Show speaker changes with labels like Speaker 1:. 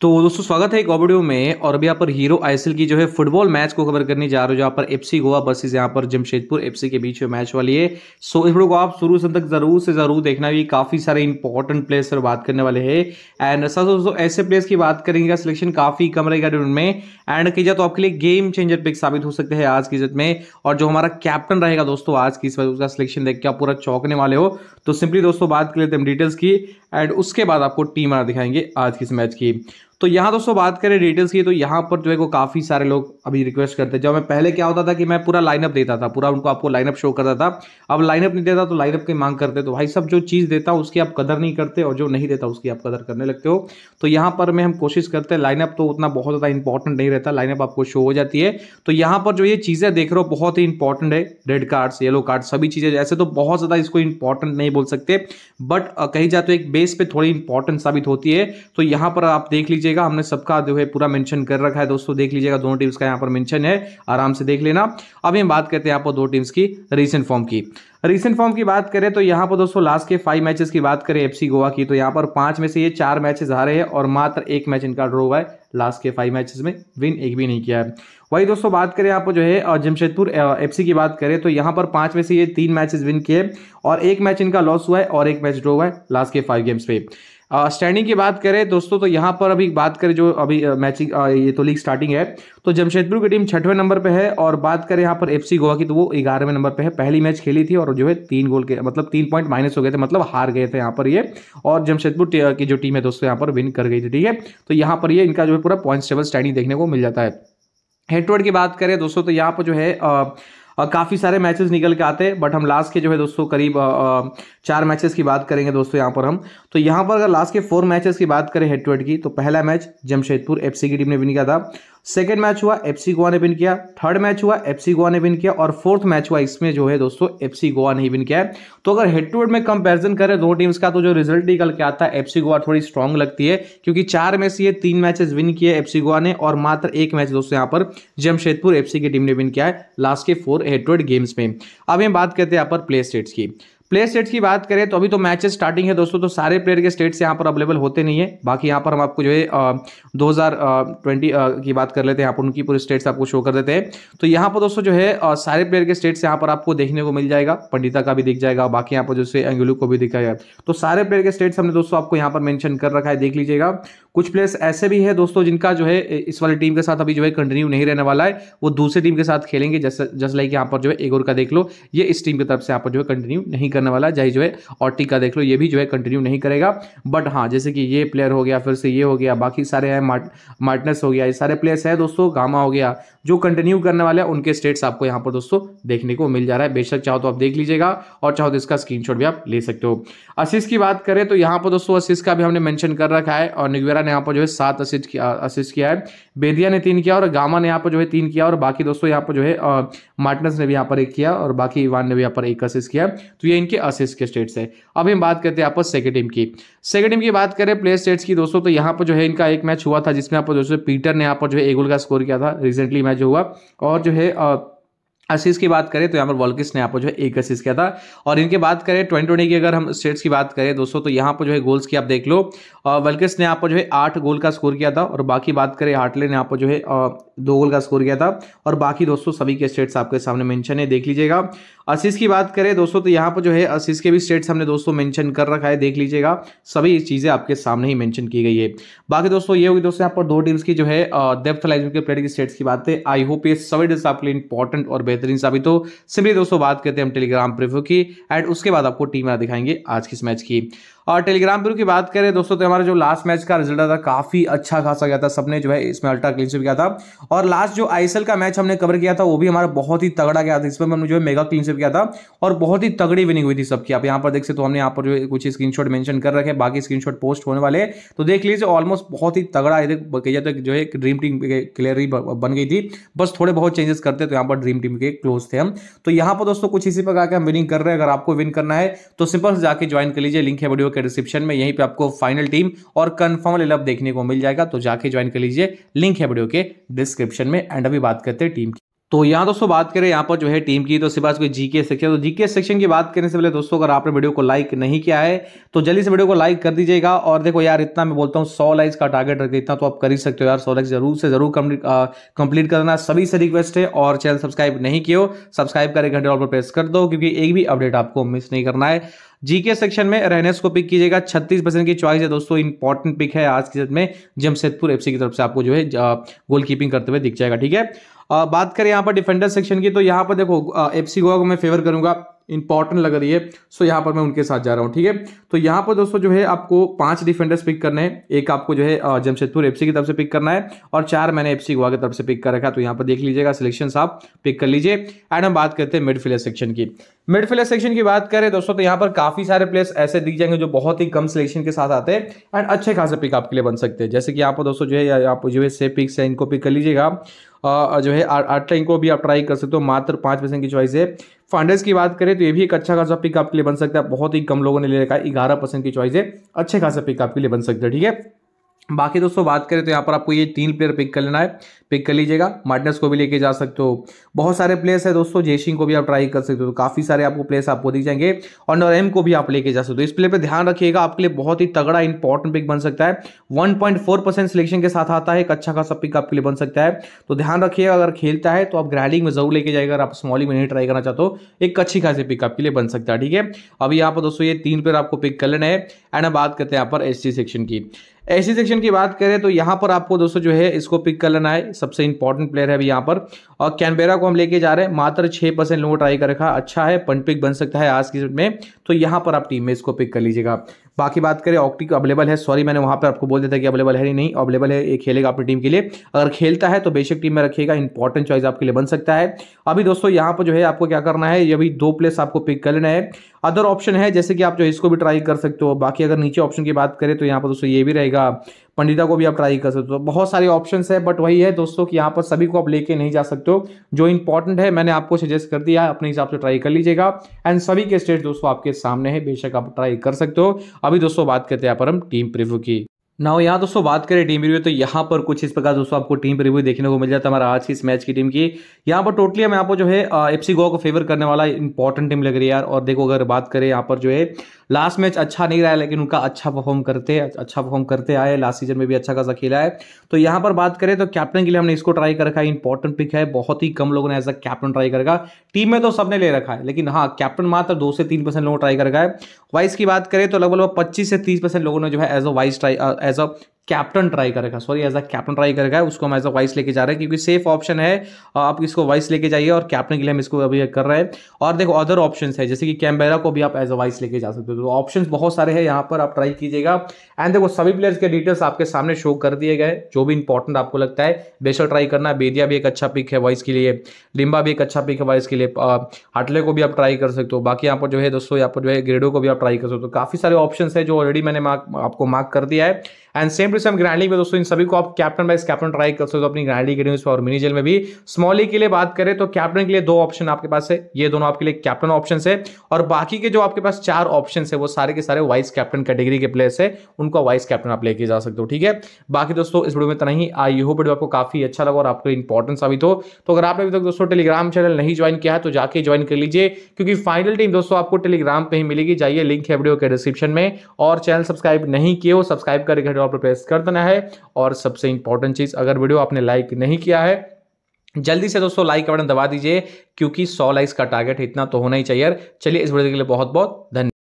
Speaker 1: तो दोस्तों स्वागत है एक और में और अभी यहाँ पर हीरो आईसीएल की जो है फुटबॉल मैच को कवर करने जा रहे हो जहाँ पर एफसी गोवा बसेज यहाँ पर जमशेदपुर एफसी के बीच में मैच वाली है सो इस वीडियो को आप शुरू से तक जरूर से जरूर देखना भी काफी सारे इंपॉर्टेंट प्लेयर्स पर बात करने वाले है एंड साथ दोस्तों ऐसे प्लेयर्स की बात करेंगे सिलेक्शन काफी कम रहेगा उनमें में एंड कही जाए तो आपके लिए गेम चेंजर पिक साबित हो सकते हैं आज की इज्जत में और जो हमारा कैप्टन रहेगा दोस्तों आज की इस बार उसका सिलेक्शन देख के आप पूरा चौंकने वाले हो तो सिंपली दोस्तों बात कर लेते हैं डिटेल्स की एंड उसके बाद आपको टीम दिखाएंगे आज की इस मैच की तो यहाँ दोस्तों बात करें डिटेल्स की तो यहाँ पर जो है वो काफ़ी सारे लोग अभी रिक्वेस्ट करते हैं जब मैं पहले क्या होता था कि मैं पूरा लाइनअप देता था पूरा उनको आपको लाइनअप शो करता था अब लाइनअप नहीं देता तो लाइनअप की मांग करते तो भाई सब जो चीज़ देता उसकी आप कदर नहीं करते और जो नहीं देता उसकी आप कदर करने लगते हो तो यहाँ पर मैं हम कोशिश करते हैं लाइनअप तो उतना बहुत ज़्यादा इंपॉर्टेंट नहीं रहता लाइनअप आपको शो हो जाती है तो यहाँ पर जो ये चीज़ें देख रहे हो बहुत ही इंपॉर्टेंट है रेड कार्ड्स येलो कार्ड सभी चीज़ें ऐसे तो बहुत ज़्यादा इसको इंपॉर्टेंट नहीं बोल सकते बट कही जाते तो एक बेस पर थोड़ी इंपॉर्टेंट साबित होती है तो यहाँ पर आप देख लीजिए लीजिएगा हमने सबका जो है पूरा मेंशन कर रखा है दोस्तों देख लीजिएगा दोनों टीम्स का यहाँ पर मेंशन है आराम से देख लेना अब हम बात करते हैं यहाँ पर दो टीम्स की रिसेंट फॉर्म की रिसेंट फॉर्म की बात करें तो यहाँ पर दोस्तों लास्ट के फाइव मैचेस की बात करें एफसी गोवा की तो यहाँ पर पांच में से ये चार मैचेस हारे हैं और मात्र एक मैच इनका ड्रॉ हुआ है लास्ट के फाइव मैचेस में विन एक भी नहीं किया है वही दोस्तों बात करें यहाँ पर जो है जमशेदपुर एफसी की बात करें तो यहाँ पर पांच में से ये तीन मैचेस विन किए और एक मैच इनका लॉस हुआ है और एक मैच ड्रॉ हुआ है लास्ट के फाइव गेम्स पे स्टैंडिंग की बात करें दोस्तों तो यहाँ पर अभी बात करें जो अभी मैचिंग ये तो लीग स्टार्टिंग है तो जमशेदपुर की टीम छठवें नंबर पे है और बात करें यहाँ पर एफसी गोवा की तो वो ग्यारहवें नंबर पे है पहली मैच खेली थी और जो है तीन गोल के मतलब तीन पॉइंट माइनस हो गए थे मतलब हार गए थे यहाँ पर ये और जमशेदपुर की जो टीम है दोस्तों यहाँ पर विन कर गई थी ठीक है तो यहाँ पर ये इनका जो है पूरा पॉइंट टेबल स्टैंडिंग देखने को मिल जाता है हेडवर्ड की बात करें दोस्तों तो यहाँ पर जो है और काफ़ी सारे मैचेस निकल के आते बट हम लास्ट के जो है दोस्तों करीब चार मैचेस की बात करेंगे दोस्तों यहाँ पर हम तो यहाँ पर अगर लास्ट के फोर मैचेस की बात करें हेड टू हेड की तो पहला मैच जमशेदपुर एफ की टीम ने विन किया था सेकेंड मैच हुआ एफसी गोवा ने विन किया थर्ड मैच हुआ एफसी गोवा ने विन किया और फोर्थ मैच हुआ इसमें जो है दोस्तों एफसी गोवा ने विन किया है तो अगर हेड टू हेड में कंपैरिजन करें दो टीम्स का तो जो रिजल्ट निकल के आता है एफसी गोवा थोड़ी स्ट्रांग लगती है क्योंकि चार में से ये तीन मैचेस विन किए एफसी गोवा ने और मात्र एक मैच दोस्तों यहाँ पर जमशेदपुर एफसी की टीम ने विन किया है लास्ट के four head to head games में अब हम बात करते हैं यहाँ पर प्ले स्टेट्स की प्ले स्टेट्स की बात करें तो अभी तो मैचेस स्टार्टिंग है दोस्तों तो सारे प्लेयर के स्टेट्स यहाँ पर अवेलेबल होते नहीं है बाकी यहाँ पर हम आपको जो है दो हज़ार ट्वेंटी की बात कर लेते हैं यहाँ पर उनकी पूरी स्टेट्स आपको शो कर देते हैं तो यहाँ पर दोस्तों जो है आ, सारे प्लेयर के स्टेट्स यहाँ पर आपको देखने को मिल जाएगा पंडिता का भी दिख जाएगा बाकी यहाँ पर जैसे एंगुलू को भी दिखाया तो सारे प्लेयर के स्टेट्स हमने दोस्तों आपको यहाँ पर मैंशन कर रखा है देख लीजिएगा कुछ प्लेयर्स ऐसे भी है दोस्तों जिनका जो है इस वाली टीम के साथ अभी जो है कंटिन्यू नहीं रहने वाला है वो दूसरी टीम के साथ खेलेंगे जैसे जस्ट लाइक यहाँ पर जो है एगोर का देख लो ये इस टीम की तरफ से यहाँ पर जो है कंटिन्यू नहीं करने वाला चाहे जो है ऑटी का देख लो ये भी जो है कंटिन्यू नहीं करेगा बट हाँ जैसे कि ये प्लेयर हो गया फिर से ये हो गया बाकी सारे हैं मार्टनेस हो गया ये सारे प्लेयर्स हैं दोस्तों गामा हो गया जो कंटिन्यू करने वाले हैं उनके स्टेट्स आपको यहाँ पर दोस्तों देखने को मिल जा रहा है बेशक चाहो तो आप देख लीजिएगा और चाहो तो इसका स्क्रीन भी आप ले सकते हो असिस की बात करें तो यहाँ पर दोस्तों असिस का भी हमने मैंशन कर रखा है और निगवेरा ने यहाँ पर जो है सात असिस्ट किया असिस्ट किया है बेदिया ने तीन किया और गामा ने यहाँ पर जो है तीन किया और बाकी दोस्तों यहाँ पर जो है मार्टनस ने भी यहाँ पर एक किया और बाकी इवान ने भी यहाँ पर एक असिस्ट किया तो ये इनके असिस्ट के स्टेट्स है अब हम बात करते हैं यहाँ पर सेकेंड टीम की सेकेंड टीम की बात करें प्ले स्टेट्स की दोस्तों तो यहाँ पर जो है इनका एक मैच हुआ था जिसमें यहाँ पर दोस्तों पीटर ने यहाँ पर जो है एगुल का स्कोर किया था रिसेंटली मैच हुआ और जो है असीस की बात करें तो यहाँ पर वॉलकिस ने यहाँ पर जो है एक असीस किया था और इनके बात करें ट्वेंटी ट्वेंटी की अगर हम स्टेट्स की बात करें दोस्तों तो यहाँ पर जो है गोल्स की आप देख लो और वॉलकिस ने यहाँ पर जो है आठ गोल का स्कोर किया था और बाकी बात करें हार्टले ने यहाँ पर जो है दो गोल का स्कोर किया था और बाकी दोस्तों सभी के स्टेट्स आपके सामने मैंशन है देख लीजिएगा असिस की बात करें दोस्तों तो यहाँ पर जो है असिस के भी स्टेट्स हमने दोस्तों मेंशन कर रखा है देख लीजिएगा सभी चीज़ें आपके सामने ही मेंशन की गई है बाकी दोस्तों ये होगी दोस्तों यहाँ पर दो टीम्स की जो है डेप्थ लाइजम के प्लेयर की स्टेट्स की बात है आई होप ये सभी डेट्स आपके लिए इंपॉर्टेंट और बेहतरीन साबित हो सिंपली दोस्तों बात करते हैं हम टेलीग्राम प्रिव्यू की एंड उसके बाद आपको टीम दिखाएंगे आज किस मैच की और टेलीग्राम पर की बात करें दोस्तों तो हमारा जो लास्ट मैच का रिजल्ट था काफ़ी अच्छा खासा गया था सबने जो है इसमें अल्ट्रा क्लीन किया था और लास्ट जो आईएसएल का मैच हमने कवर किया था वो भी हमारा बहुत ही तगड़ा गया था इसमें हमने जो है मेगा क्लीनशिप किया था और बहुत ही तगड़ी विनिंग हुई थी सबकी आप यहाँ पर देख सकते तो हमने यहाँ पर जो कुछ स्क्रीन मैंशन कर रखे बाकी स्क्रीन पोस्ट होने वाले तो देख लीजिए ऑलमोस्ट बहुत ही तगड़ा कहिए तो जो है एक ड्रीम टीम क्लियर बन गई थी बस थोड़े बहुत चेंजेस करते तो यहाँ पर ड्रीम टीम के क्लोज थे हम तो यहाँ पर दोस्तों कुछ इसी प्रकार के हम विनिंग कर रहे हैं अगर आपको विन करना है तो सिंपल जाके ज्वाइन कर लीजिए लिंक है वीडियो के डिस्क्रिप्शन में यहीं पे आपको फाइनल टीम और कन्फर्म लेलअप देखने को मिल जाएगा तो जाके ज्वाइन कर लीजिए लिंक है वीडियो के डिस्क्रिप्शन में एंड अभी बात करते हैं टीम की तो यहाँ दोस्तों बात करें यहाँ पर जो है टीम की तो इसके बाद कोई जीके सेक्शन तो जीके सेक्शन की बात करने से पहले दोस्तों अगर आपने वीडियो को लाइक नहीं किया है तो जल्दी से वीडियो को लाइक कर दीजिएगा और देखो यार इतना मैं बोलता हूँ सौ लाइक्स का टारगेट रख देता हूँ तो आप कर ही सकते हो यार सौ लाइक्स जरूर से जरूर कंप्लीट करना सभी से रिक्वेस्ट है और चैनल सब्सक्राइब नहीं किया सब्सक्राइब करें घंटे और प्रेस कर दो क्योंकि एक भी अपडेट आपको मिस नहीं करना है जीके सेक्शन में रहनेस को पिक कीजिएगा छत्तीस परसेंट की चॉइस है दोस्तों इंपॉर्टेंट पिक है आज की में जमशेदपुर एफसी की तरफ से आपको जो है गोल कीपिंग करते हुए दिख जाएगा ठीक है बात करें यहाँ पर डिफेंडर सेक्शन की तो यहाँ पर देखो एफ सी गोवा को मैं फेवर करूंगा इंपॉर्टेंट लग रही है सो यहाँ पर मैं उनके साथ जा रहा हूँ ठीक है तो यहाँ पर दोस्तों जो है आपको पांच डिफेंडर्स पिक करने हैं एक आपको जो है जमशेदपुर एफसी की तरफ से पिक करना है और चार मैंने एफसी गोवा की तरफ से पिक कर रखा तो यहाँ पर देख लीजिएगा सिलेक्शन आप पिक कर लीजिए एंड हम बात करते हैं मिडफील्डर सेक्शन की मिडफील्डर सेक्शन की बात करें दोस्तों तो यहाँ पर काफी सारे प्लेयर्स ऐसे दिख जाएंगे जो बहुत ही कम सिलेक्शन के साथ आते हैं एंड अच्छे खासे पिक आपके लिए बन सकते हैं जैसे कि यहाँ पर दोस्तों जो है आप जो है से पिक्स है इनको पिक कर लीजिएगा जो है आठ लाइन को भी आप ट्राई कर सकते हो मात्र पाँच परसेंट की चॉइस है फाइनल्स की बात करें तो ये भी एक अच्छा खासा पिक आपके लिए बन सकता है बहुत ही कम लोगों ने ले रखा है ग्यारह परसेंट की चॉइस है अच्छे खासा पिक आपके लिए बन सकता है ठीक है बाकी दोस्तों बात करें तो यहाँ पर आपको ये तीन प्लेयर पिक कर लेना है पिक कर लीजिएगा मार्टिनस को भी लेके जा सकते हो बहुत सारे प्लेयर्स है दोस्तों जेसिंग को भी आप ट्राई कर सकते हो तो काफ़ी सारे आपको प्लेयर्स आपको दिख जाएंगे और नोरेम को भी आप लेके जा सकते हो तो इस प्लेयर पे ध्यान रखिएगा आपके लिए बहुत ही तगड़ा इंपॉर्टेंट पिक बन सकता है वन परसेंट सिलेक्शन के साथ आता है एक अच्छा खासा पिक आपके लिए बन सकता है तो ध्यान रखिएगा अगर खेलता है तो आप ग्रैंडिंग में जरूर लेके जाएगा अगर आप स्मॉलिंग में नहीं ट्राई करना चाहते हो एक अच्छी खासी पिक आपके लिए बन सकता है ठीक है अब यहाँ पर दोस्तों ये तीन प्लेयर आपको पिक कर लेना है एंड बात करते हैं यहाँ पर एस सेक्शन की ऐसी सेक्शन की बात करें तो यहाँ पर आपको दोस्तों जो है इसको पिक कर लेना है सबसे इंपॉर्टेंट प्लेयर है अभी यहाँ पर और कैनबेरा को हम लेके जा रहे हैं मात्र छः परसेंट लोगों ट्राई कर रखा अच्छा है पंट पिक बन सकता है आज की में तो यहाँ पर आप टीम में इसको पिक कर लीजिएगा बाकी बात करें ऑक्टिक अवेलेबल है सॉरी मैंने वहाँ पर आपको बोल दिया था कि अवेलेबल है नहीं अवेलेबल है ये खेलेगा अपनी टीम के लिए अगर खेलता है तो बेशक टीम में रखिएगा इंपॉर्टेंट चॉइस आपके लिए बन सकता है अभी दोस्तों यहाँ पर जो है आपको क्या करना है ये भी दो प्लेस आपको पिक कर लेना है अदर ऑप्शन है जैसे कि आप जो इसको भी ट्राई कर सकते हो बाकी अगर नीचे ऑप्शन की बात करें तो यहाँ पर दोस्तों ये भी रहेगा पंडिता को भी आप ट्राई कर सकते हो बहुत सारे ऑप्शन है बट वही है दोस्तों कि यहाँ पर सभी को आप लेके नहीं जा सकते हो जो इंपॉर्टेंट है मैंने आपको सजेस्ट कर दिया है अपने हिसाब से ट्राई कर लीजिएगा एंड सभी के स्टेट दोस्तों आपके सामने है बेशक आप ट्राई कर सकते हो अभी दोस्तों बात करते हैं यहाँ पर हम टीम प्रिव्यू की ना यहाँ दोस्तों बात करें टीम रिव्यू तो यहाँ पर कुछ इस प्रकार दोस्तों आपको टीम रिव्यू देखने को मिल जाता है हमारा आज की इस मैच की टीम की यहाँ पर टोटली हमें आपको जो है एफसी गोवा को फेवर करने वाला इंपॉर्टेंट टीम लग रही है यार और देखो अगर बात करें यहाँ पर जो है लास्ट मैच अच्छा नहीं रहा है लेकिन उनका अच्छा परफॉर्म करते अच्छा परफॉर्म करते आए लास्ट सीजन में भी अच्छा खासा खेला है तो यहाँ पर बात करें तो कैप्टन के लिए हमने इसको ट्राई कर रखा है इंपॉर्टेंट पिक है बहुत ही कम लोगों ने एज अ कैप्टन ट्राई कर रखा टीम में तो सबने ले रखा है लेकिन हाँ कैप्टन मात्र दो से तीन परसेंट लोगों ट्राई कर रखा है वाइस की बात करें तो लगभग पच्चीस से तीस परसेंट लोगों ने जो है as a vice try as a captain try करेगा sorry as a captain try करेगा उसको हम एज अ वाइस लेके जा रहे हैं क्योंकि सेफ ऑप्शन है आप इसको वाइस लेके जाइए और कैप्टन के लिए हम इसको अभी कर रहे हैं और देखो अदर ऑप्शन है जैसे कि कैमबेरा को भी आप एज अ वाइस लेके जा सकते हो तो ऑप्शन बहुत सारे हैं यहाँ पर आप ट्राई कीजिएगा एंड देखो सभी प्लेयर्स के डिटेल्स आपके सामने शो कर दिए गए जो भी इंपॉर्टेंट आपको लगता है बेसर ट्राई करना बेदिया भी एक अच्छा पिक है वॉइस के लिए लिम्बा भी एक अच्छा पिक है वॉइस के लिए हटले को भी आप ट्राई कर सकते हो बाकी यहाँ पर जो है दोस्तों यहाँ पर जो है ग्रेडो को भी आप ट्राई कर सकते हो तो काफ़ी सारे ऑप्शन है जो ऑलरेडी मैंने मार्क आपको मार्क कर दिया है and same to same grand में दोस्तों इन सभी को आप कैप्टन वाइस कैप्टन ट्राई कर सकते हो अपनी ग्रैंड लीग और मिनी जेल में भी स्मॉली के लिए बात करें तो कैप्टन के लिए दो ऑप्शन आपके पास है ये दोनों आपके लिए कैप्टन ऑप्शन है और बाकी के जो आपके पास चार ऑप्शन है वो सारे के सारे वाइस कैप्टन कैटेगरी के प्लेयर्स है उनका वाइस कैप्टन आप लेके जा सकते हो ठीक है बाकी दोस्तों इस वीडियो में इतना ही आई होप वीडियो आपको काफी अच्छा लगा और आपको इंपॉर्टेंट साबित हो तो अगर आपने अभी तक दोस्तों टेलीग्राम चैनल नहीं ज्वाइन किया है तो जाके ज्वाइन कर लीजिए क्योंकि फाइनल टीम दोस्तों आपको टेलीग्राम पे ही मिलेगी जाइए लिंक है वीडियो के डिस्क्रिप्शन में और चैनल सब्सक्राइब नहीं किए हो सब्सक्राइब करके पर प्रेस कर देना है और सबसे इंपॉर्टेंट चीज़ अगर वीडियो आपने लाइक नहीं किया है जल्दी से दोस्तों लाइक का बटन दबा दीजिए क्योंकि सौ लाइक्स का टारगेट इतना तो होना ही चाहिए चलिए इस वीडियो के लिए बहुत बहुत धन्यवाद